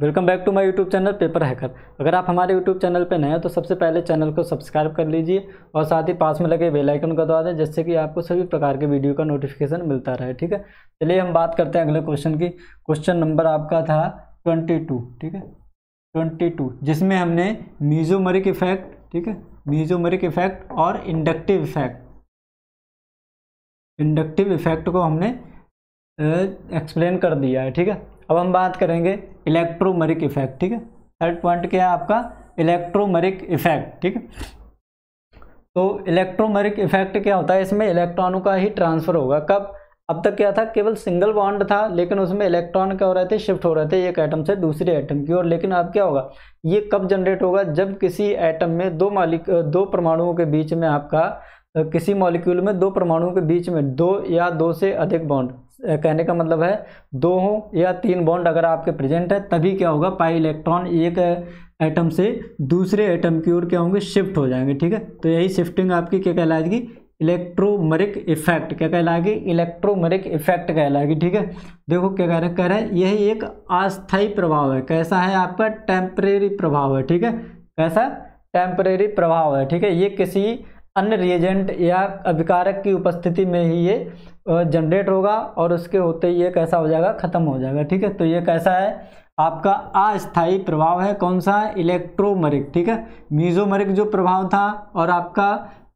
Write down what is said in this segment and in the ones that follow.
welcome back to my YouTube channel paper hacker अगर आप हमारे यूट्यूब चैनल पर नए हैं तो सबसे पहले चैनल को सब्सक्राइब कर लीजिए और साथ ही पास में लगे बेल आइकन को दबा दें जिससे कि आपको सभी प्रकार के वीडियो का नोटिफिकेशन मिलता रहे ठीक है चलिए हम बात करते हैं अगले क्वेश्चन की क्वेश्चन नंबर आपका था ट्वेंटी ठीक है ट्वेंटी जिसमें हमने मीजोमरिक इफेक्ट ठीक है मीजोमरिक इफेक्ट और इंडक्टिव इफेक्ट इंडक्टिव इफेक्ट को हमने एक्सप्लेन कर दिया है ठीक है अब हम बात करेंगे इलेक्ट्रोमरिक इफेक्ट ठीक है थर्ड पॉइंट क्या है आपका इलेक्ट्रोमरिक इफेक्ट ठीक है तो इलेक्ट्रोमरिक इफेक्ट क्या होता है इसमें इलेक्ट्रॉनों का ही ट्रांसफर होगा कब अब तक क्या था केवल सिंगल बॉन्ड था लेकिन उसमें इलेक्ट्रॉन क्या हो रहे थे शिफ्ट हो रहे थे एक एटम से दूसरे एटम की ओर लेकिन अब क्या होगा ये कब जनरेट होगा जब किसी एटम में दो मालिक दो परमाणुओं के बीच में आपका किसी मॉलिक्यूल में दो परमाणुओं के बीच में दो या दो से अधिक बॉन्ड कहने का मतलब है दो हो या तीन बॉन्ड अगर आपके प्रेजेंट है तभी क्या होगा पाई इलेक्ट्रॉन एक एटम से दूसरे एटम की ओर क्या होंगे शिफ्ट हो जाएंगे ठीक है तो यही शिफ्टिंग आपकी क्या कहलाएगी इलेक्ट्रोमरिक इफेक्ट क्या कहलाएगी इलेक्ट्रोमरिक इफेक्ट कहलाएगी ठीक है देखो क्या कह रहे कह रहे हैं यही एक अस्थायी प्रभाव है कैसा है आपका टेम्परेरी प्रभाव है ठीक है कैसा टेम्परेरी प्रभाव है ठीक है ये किसी अन्य रिएजेंट या अभिकारक की उपस्थिति में ही ये जनरेट होगा और उसके होते ही ये कैसा हो जाएगा ख़त्म हो जाएगा ठीक है तो ये कैसा है आपका अस्थायी प्रभाव है कौन सा इलेक्ट्रोमरिक ठीक है मीजोमरिक जो प्रभाव था और आपका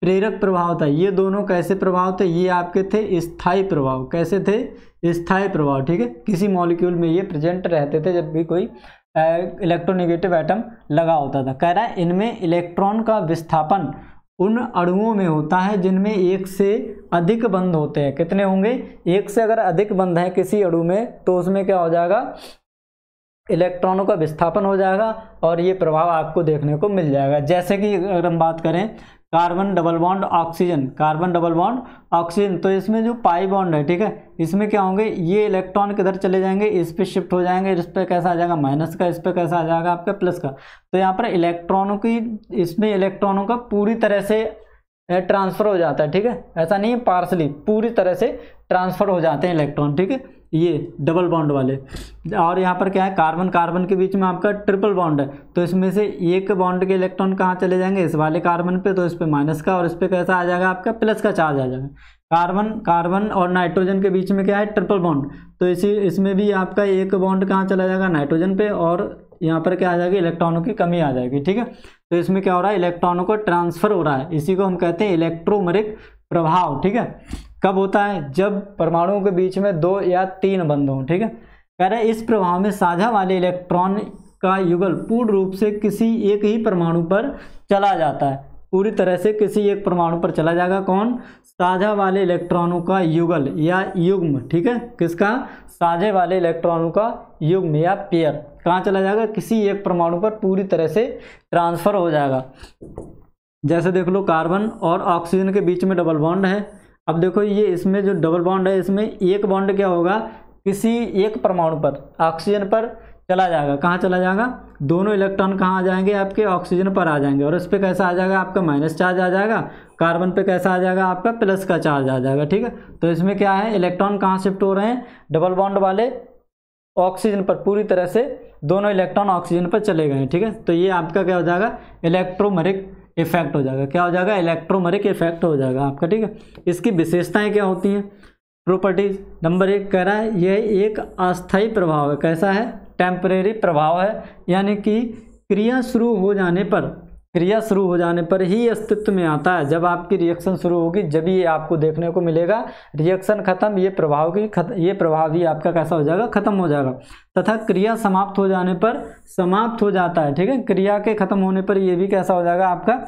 प्रेरक प्रभाव था ये दोनों कैसे प्रभाव थे ये आपके थे स्थायी प्रभाव कैसे थे स्थायी प्रभाव ठीक है किसी मॉलिक्यूल में ये प्रेजेंट रहते थे जब भी कोई इलेक्ट्रोनेगेटिव एटम लगा होता था कह रहा है इनमें इलेक्ट्रॉन का विस्थापन उन अणुओं में होता है जिनमें एक से अधिक बंद होते हैं कितने होंगे एक से अगर अधिक बंद है किसी अणु में तो उसमें क्या हो जाएगा इलेक्ट्रॉनों का विस्थापन हो जाएगा और ये प्रभाव आपको देखने को मिल जाएगा जैसे कि अगर हम बात करें carbon double bond oxygen carbon double bond oxygen तो इसमें जो पाई बॉन्ड है ठीक है इसमें क्या होंगे ये इलेक्ट्रॉन किधर चले जाएंगे इस पर शिफ्ट हो जाएंगे इस पर कैसा आ जाएगा माइनस का इस पर कैसा आ जाएगा आपका प्लस का तो यहाँ पर इलेक्ट्रॉनों की इसमें इलेक्ट्रॉनों का पूरी तरह से ट्रांसफ़र हो जाता है ठीक है ऐसा नहीं है पार्सली पूरी तरह से ट्रांसफ़र हो जाते हैं इलेक्ट्रॉन ठीक है ये डबल बॉन्ड वाले और यहाँ पर क्या है कार्बन कार्बन के बीच में आपका ट्रिपल बॉन्ड है तो इसमें से एक बॉन्ड के इलेक्ट्रॉन कहाँ चले जाएंगे इस वाले कार्बन पे तो इस पर माइनस का और इस पर कैसा आ जाएगा आपका प्लस का चार्ज आ जाएगा कार्बन कार्बन और नाइट्रोजन के बीच में क्या है ट्रिपल बॉन्ड तो इसी इसमें भी आपका एक बॉन्ड कहाँ चला जाएगा नाइट्रोजन पे और यहाँ पर क्या आ जाएगी इलेक्ट्रॉनों की कमी आ जाएगी ठीक है तो इसमें क्या हो रहा है इलेक्ट्रॉनों को ट्रांसफर हो रहा है इसी को हम कहते हैं इलेक्ट्रोमरिक प्रभाव ठीक है कब होता है जब परमाणुओं के बीच में दो या तीन बंद हों ठीक है कह रहे इस प्रभाव में साझा वाले इलेक्ट्रॉन का युगल पूर्ण रूप से किसी एक ही परमाणु पर चला जाता है पूरी तरह से किसी एक परमाणु पर चला जाएगा कौन साझा वाले इलेक्ट्रॉनों का युगल या युग्म ठीक है किसका साझे वाले इलेक्ट्रॉनों का युग्म या पेयर कहाँ चला जाएगा किसी एक परमाणु पर पूरी तरह से ट्रांसफर हो जाएगा जैसे देख लो कार्बन और ऑक्सीजन के बीच में डबल बॉन्ड है अब देखो ये इसमें जो डबल बॉन्ड है इसमें एक बॉन्ड क्या होगा किसी एक परमाणु पर ऑक्सीजन पर चला जाएगा कहाँ चला जाएगा दोनों इलेक्ट्रॉन कहाँ आ जाएंगे आपके ऑक्सीजन पर आ जाएंगे और इस पर कैसा आ जाएगा आपका माइनस चार्ज आ जाएगा कार्बन पे कैसा आ जाएगा आपका प्लस का चार्ज आ जाएगा ठीक है तो इसमें क्या है इलेक्ट्रॉन कहाँ शिफ्ट हो रहे हैं डबल बॉन्ड वाले ऑक्सीजन पर पूरी तरह से दोनों इलेक्ट्रॉन ऑक्सीजन पर चले गए ठीक है तो ये आपका क्या हो जाएगा इलेक्ट्रोमरिक इफेक्ट हो जाएगा क्या हो जाएगा इलेक्ट्रोमरिक इफेक्ट हो जाएगा आपका ठीक है इसकी विशेषताएं क्या होती हैं प्रॉपर्टीज नंबर एक कह रहा है यह एक अस्थाई प्रभाव है कैसा है टेम्परेरी प्रभाव है यानी कि क्रिया शुरू हो जाने पर क्रिया शुरू हो जाने पर ही अस्तित्व में आता है जब आपकी रिएक्शन शुरू होगी जब ये आपको देखने को मिलेगा रिएक्शन खत्म ये प्रभाव की खत, ये प्रभाव ही आपका कैसा हो जाएगा खत्म हो जाएगा तथा क्रिया समाप्त हो जाने पर समाप्त हो जाता है ठीक है क्रिया के खत्म होने पर ये भी कैसा हो जाएगा आपका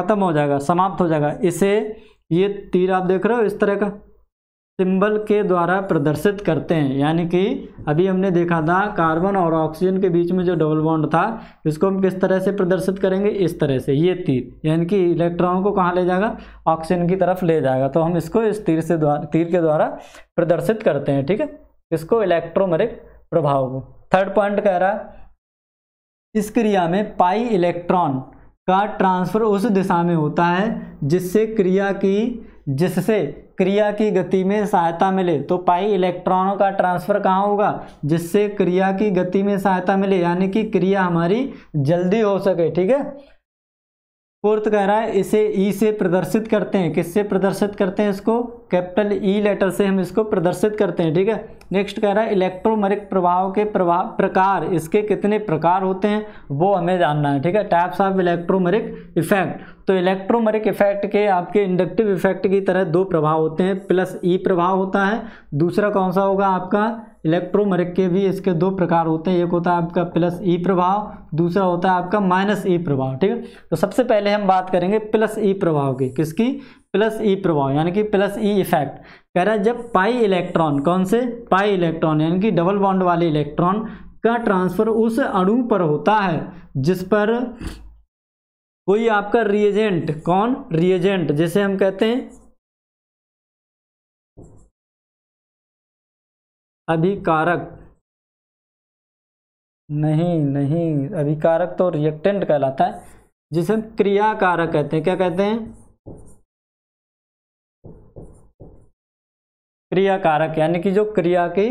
खत्म हो जाएगा समाप्त हो जाएगा इसे ये तीर आप देख रहे हो इस तरह का सिंबल के द्वारा प्रदर्शित करते हैं यानी कि अभी हमने देखा था कार्बन और ऑक्सीजन के बीच में जो डबल बॉन्ड था इसको हम किस तरह से प्रदर्शित करेंगे इस तरह से ये तीर यानी कि इलेक्ट्रॉन को कहाँ ले जाएगा ऑक्सीजन की तरफ ले जाएगा तो हम इसको इस तीर से द्वारा तीर के द्वारा प्रदर्शित करते हैं ठीक है इसको इलेक्ट्रोमरिक प्रभाव को थर्ड पॉइंट कह रहा है इस क्रिया में पाई इलेक्ट्रॉन का ट्रांसफर उस दिशा में होता है जिससे क्रिया की जिससे क्रिया की गति में सहायता मिले तो पाई इलेक्ट्रॉनों का ट्रांसफर कहाँ होगा जिससे क्रिया की गति में सहायता मिले यानी कि क्रिया हमारी जल्दी हो सके ठीक है फोर्थ कह रहा है इसे ई e से प्रदर्शित करते हैं किससे प्रदर्शित करते हैं इसको कैपिटल ई e लेटर से हम इसको प्रदर्शित करते हैं ठीक है नेक्स्ट कह रहा है इलेक्ट्रोमरिक प्रभाव के प्रभाव प्रकार इसके कितने प्रकार होते हैं वो हमें जानना है ठीक है टाइप्स ऑफ इलेक्ट्रोमरिक इफेक्ट तो इलेक्ट्रोमरिक इफेक्ट के आपके इंडक्टिव इफेक्ट की तरह दो प्रभाव होते हैं प्लस ई प्रभाव होता है दूसरा कौन सा होगा आपका इलेक्ट्रोमरिक के भी इसके दो प्रकार होते हैं एक होता है आपका प्लस ई e प्रभाव दूसरा होता है आपका माइनस ई e प्रभाव ठीक है तो सबसे पहले हम बात करेंगे प्लस ई e प्रभाव की किसकी प्लस ई प्रभाव यानी कि प्लस ई इफेक्ट कह रहा है जब पाई इलेक्ट्रॉन कौन से पाई इलेक्ट्रॉन यानी कि डबल बॉन्ड वाले इलेक्ट्रॉन का ट्रांसफर उस अणु पर होता है जिस पर कोई आपका रिएजेंट कौन रिएजेंट जिसे हम कहते हैं अभिकारक नहीं नहीं अभिकारक तो रिएक्टेंट कहलाता है जिसे हम क्रियाकारक कहते हैं क्या कहते हैं क्रियाकारक यानी कि जो क्रिया के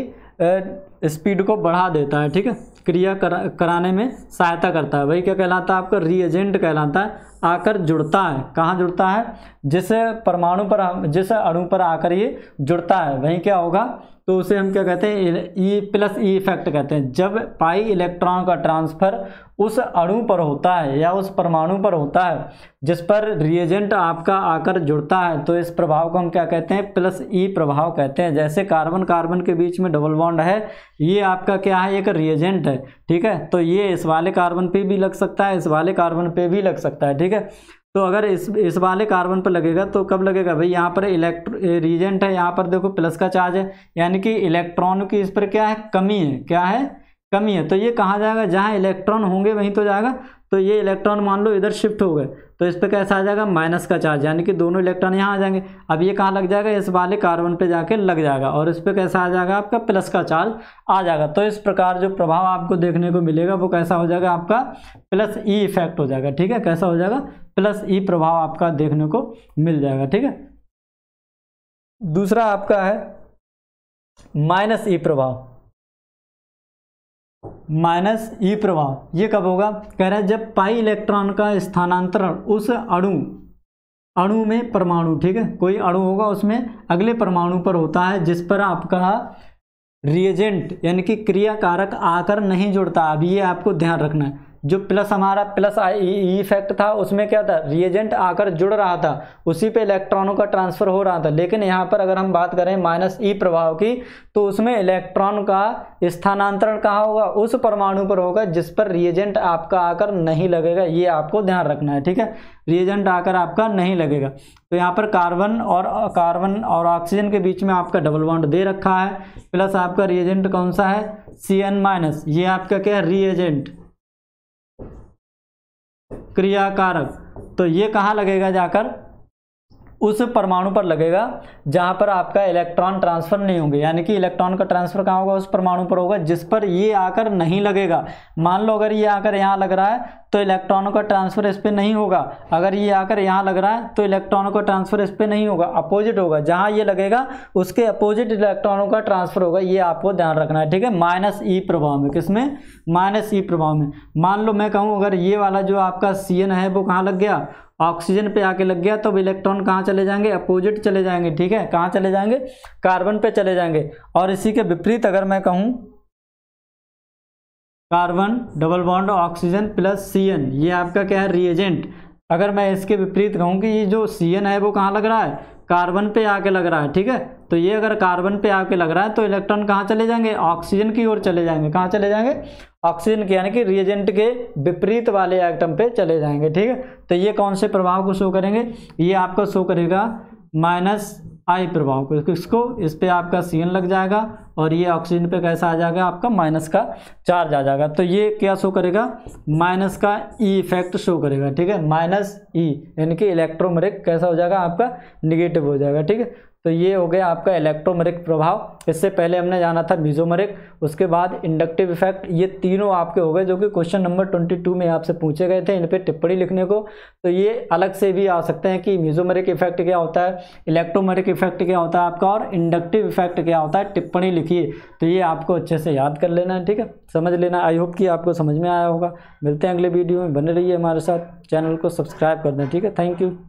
स्पीड को बढ़ा देता है ठीक है क्रिया करा, कराने में सहायता करता है वही क्या कहलाता है आपका रिएजेंट कहलाता है आकर जुड़ता है कहाँ जुड़ता है जिस परमाणु पर जिस अणु पर आकर ये जुड़ता है वही क्या होगा तो उसे हम क्या कहते हैं ई प्लस ई इफेक्ट कहते हैं जब पाई इलेक्ट्रॉन का ट्रांसफ़र उस अणु पर होता है या उस परमाणु पर होता है जिस पर रिएजेंट आपका आकर जुड़ता है तो इस प्रभाव को हम क्या कहते हैं प्लस ई e प्रभाव कहते हैं जैसे कार्बन कार्बन के बीच में डबल बॉन्ड है ये आपका क्या है एक रिएजेंट है ठीक है तो ये इस वाले कार्बन पे भी लग सकता है इस वाले कार्बन पे भी लग सकता है ठीक है तो अगर इस इस वाले कार्बन पर लगेगा तो कब लगेगा भाई यहाँ पर इलेक्ट्रो रिएजेंट है यहाँ पर देखो प्लस का चार्ज है यानी कि इलेक्ट्रॉन की इस पर क्या है कमी है क्या है कमी है तो ये कहाँ जाएगा जहाँ इलेक्ट्रॉन होंगे वहीं तो जाएगा तो ये इलेक्ट्रॉन मान लो इधर शिफ्ट हो गए तो इस पर कैसा आ जाएगा माइनस का चार्ज यानी कि दोनों इलेक्ट्रॉन यहाँ आ जाएंगे अब ये कहाँ लग जाएगा इस वाले कार्बन पे जाके लग जाएगा और इस पर कैसा आ जाएगा आपका प्लस का चार्ज आ जाएगा तो इस प्रकार जो प्रभाव आपको देखने को मिलेगा वो कैसा हो जाएगा आपका प्लस ई इफेक्ट हो जाएगा ठीक है कैसा हो जाएगा प्लस ई e प्रभाव आपका देखने को मिल जाएगा ठीक है दूसरा आपका है माइनस ई e प्रभाव माइनस ई प्रभाव ये कब होगा कह रहा है जब पाई इलेक्ट्रॉन का स्थानांतरण उस अणु अणु में परमाणु ठीक है कोई अणु होगा उसमें अगले परमाणु पर होता है जिस पर आपका रिएजेंट यानी कि क्रिया कारक आकर नहीं जुड़ता अभी ये आपको ध्यान रखना है जो प्लस हमारा प्लस ई इफेक्ट था उसमें क्या था रिएजेंट आकर जुड़ रहा था उसी पे इलेक्ट्रॉनों का ट्रांसफर हो रहा था लेकिन यहाँ पर अगर हम बात करें माइनस ई e प्रभाव की तो उसमें इलेक्ट्रॉन का स्थानांतरण कहाँ होगा उस परमाणु पर होगा जिस पर रिएजेंट आपका आकर नहीं लगेगा ये आपको ध्यान रखना है ठीक है रिएजेंट आकर आपका नहीं लगेगा तो यहाँ पर कार्बन और कार्बन और ऑक्सीजन के बीच में आपका डबल बॉन्ड दे रखा है प्लस आपका रिएजेंट कौन सा है सी एन माइनस ये आपका क्या है रिएजेंट क्रियाकारक तो ये कहाँ लगेगा जाकर उस परमाणु पर लगेगा जहाँ पर आपका इलेक्ट्रॉन ट्रांसफ़र नहीं होंगे यानी कि इलेक्ट्रॉन का ट्रांसफ़र कहाँ होगा उस परमाणु पर होगा जिस पर ये आकर नहीं लगेगा मान लो अगर ये आकर यहाँ लग रहा है तो इलेक्ट्रॉनों का ट्रांसफ़र इस पर नहीं होगा अगर ये आकर यहाँ लग रहा है तो इलेक्ट्रॉनों का ट्रांसफ़र इस पर नहीं होगा अपोजिट होगा जहाँ ये लगेगा उसके अपोजिट इलेक्ट्रॉनों का ट्रांसफ़र होगा ये आपको ध्यान रखना है ठीक है माइनस ई प्रभाव में किसमें माइनस ई प्रभाव में मान लो मैं कहूँ अगर ये वाला जो आपका सी है वो कहाँ लग गया ऑक्सीजन पे आके लग गया तो अब इलेक्ट्रॉन कहाँ चले जाएंगे अपोजिट चले जाएंगे ठीक है कहाँ चले जाएंगे कार्बन पे चले जाएंगे और इसी के विपरीत अगर मैं कहूँ carbon double bond oxygen plus C ये आपका क्या है रिएजेंट अगर मैं इसके विपरीत कहूँ कि ये जो सी है वो कहाँ लग रहा है कार्बन पे आके लग रहा है ठीक है तो ये अगर कार्बन पे आपके लग रहा है तो इलेक्ट्रॉन कहाँ चले जाएंगे ऑक्सीजन की ओर चले जाएंगे कहाँ चले जाएंगे ऑक्सीजन के यानी कि रिएजेंट के विपरीत वाले एटम पे चले जाएंगे ठीक है तो ये कौन से प्रभाव को शो करेंगे ये आपका शो करेगा माइनस आई प्रभाव को इसको इस पर आपका सी लग जाएगा और ये ऑक्सीजन पे कैसा आ जाएगा आपका माइनस का चार्ज आ जाएगा तो ये क्या शो करेगा माइनस का ई इफेक्ट शो करेगा ठीक है माइनस ई e, यानी कि इलेक्ट्रोमरिक कैसा हो जाएगा आपका निगेटिव हो जाएगा ठीक है तो ये हो गया आपका इलेक्ट्रोमरिक प्रभाव इससे पहले हमने जाना था मिजोमरिक उसके बाद इंडक्टिव इफेक्ट ये तीनों आपके हो गए जो कि क्वेश्चन नंबर ट्वेंटी टू में आपसे पूछे गए थे इन पर टिप्पणी लिखने को तो ये अलग से भी आ सकते हैं कि मिज़ोमरिक इफेक्ट क्या होता है इलेक्ट्रोमरिक इफेक्ट क्या होता है आपका और इंडक्टिव इफेक्ट क्या होता है टिप्पणी लिखिए तो ये आपको अच्छे से याद कर लेना है ठीक है समझ लेना आई होप कि आपको समझ में आया होगा मिलते हैं अगले वीडियो में बने रहिए हमारे साथ चैनल को सब्सक्राइब कर दें ठीक है थैंक यू